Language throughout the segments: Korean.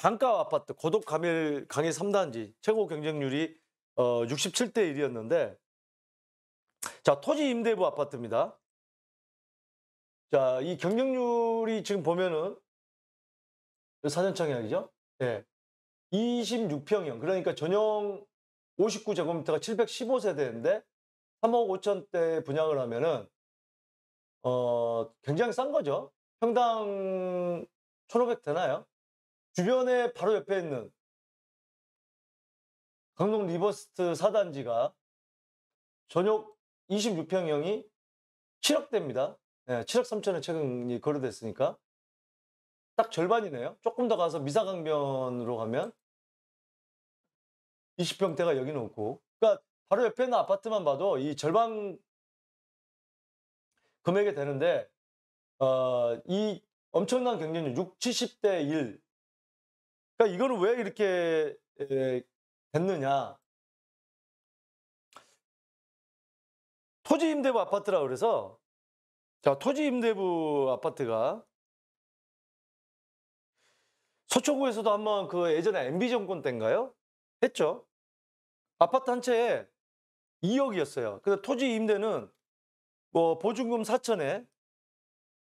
단가 아파트 고독 감일 강의 3단지 최고 경쟁률이 어 67대 1이었는데 자 토지 임대부 아파트입니다. 자이 경쟁률이 지금 보면은 사전청약이죠. 네. 예. 26평형 그러니까 전용 59제곱미터가 715세대인데 3억 5천대 분양을 하면은 어 굉장히 싼 거죠. 평당 1,500 되나요? 주변에 바로 옆에 있는 강동 리버스트 4단지가 전역 26평형이 7억대입니다. 네, 예, 7억 3천에 최근이 거래됐으니까 딱 절반이네요. 조금 더 가서 미사강변으로 가면 20평대가 여기는 없고 그러니까 바로 옆에 있는 아파트만 봐도 이 절반 금액이 되는데 어, 이 엄청난 경쟁률 6, 70대 1 그러니까 이거는 왜 이렇게 됐느냐? 토지 임대부 아파트라 그래서 자 토지 임대부 아파트가 서초구에서도 한 번 그 예전에 MB 정권 때인가요? 했죠. 아파트 한 채에 2억이었어요. 근데 토지 임대는 뭐 보증금 4천에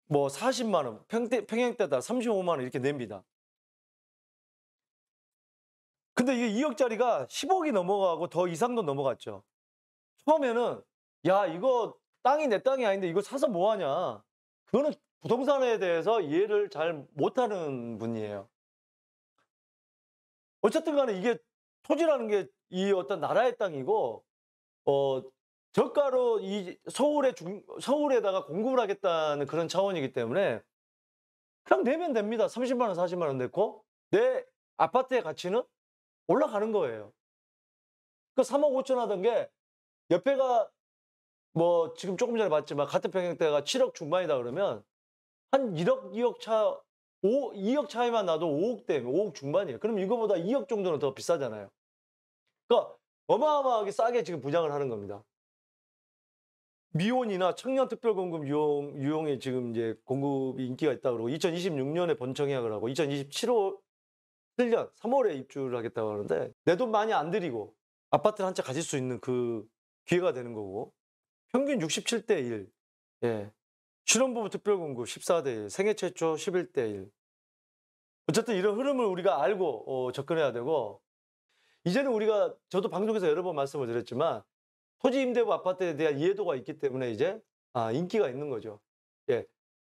뭐 40만 원, 평 평행대다 35만 원 이렇게 냅니다. 근데 이게 2억짜리가 10억이 넘어가고 더 이상도 넘어갔죠. 처음에는 야 이거 땅이 내 땅이 아닌데 이거 사서 뭐하냐. 그거는 부동산에 대해서 이해를 잘 못하는 분이에요. 어쨌든 간에 이게 토지라는 게 이 어떤 나라의 땅이고 어 저가로 이 서울에 중, 서울에다가 공급을 하겠다는 그런 차원이기 때문에 그냥 내면 됩니다. 30만 원, 40만 원 냈고 내 아파트의 가치는 올라가는 거예요. 그 3억 5천 하던 게 옆에가 뭐 지금 조금 전에 봤지만 같은 평행대가 7억 중반이다 그러면 한 1억, 2억 차, 5, 2억 차이만 나도 5억대, 5억 중반이에요. 그럼 이거보다 2억 정도는 더 비싸잖아요. 그러니까 어마어마하게 싸게 지금 분양을 하는 겁니다. 미혼이나 청년특별공급 유형, 유형에 지금 이제 공급이 인기가 있다 고 그러고 2026년에 번청약을 하고 2027호, 7년 3월에 입주를 하겠다고 하는데 내 돈 많이 안 들이고 아파트를 한 채 가질 수 있는 그 기회가 되는 거고 평균 67대 1 예. 신혼부부 특별공급 14대 1 생애 최초 11대 1 어쨌든 이런 흐름을 우리가 알고 어, 접근해야 되고 이제는 우리가 저도 방송에서 여러 번 말씀을 드렸지만 토지 임대부 아파트에 대한 이해도가 있기 때문에 이제 아, 인기가 있는 거죠. 예.